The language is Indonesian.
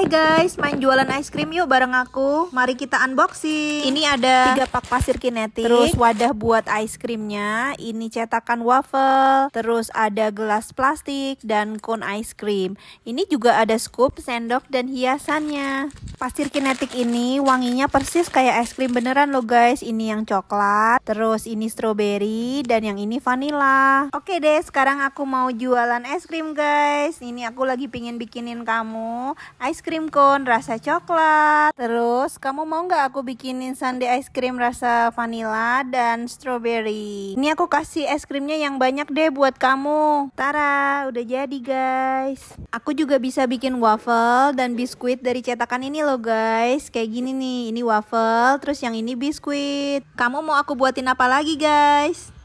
Hai guys, main jualan ice cream yuk bareng aku. Mari kita unboxing. Ini ada tiga pak pasir kinetik, terus wadah buat ice creamnya, ini cetakan waffle, terus ada gelas plastik dan cone ice cream. Ini juga ada scoop, sendok dan hiasannya. Pasir kinetik ini wanginya persis kayak es krim beneran loh guys. Ini yang coklat, terus ini strawberry dan yang ini vanilla. Oke deh, sekarang aku mau jualan es krim guys. Ini aku lagi pingin bikinin kamu ice cream cream cone rasa coklat. Terus kamu mau nggak aku bikinin sundae ice cream rasa vanilla dan strawberry. Ini aku kasih es krimnya yang banyak deh buat kamu. Tara, udah jadi guys. Aku juga bisa bikin waffle dan biskuit dari cetakan ini loh guys. Kayak gini nih, ini waffle, terus yang ini biskuit. Kamu mau aku buatin apa lagi guys?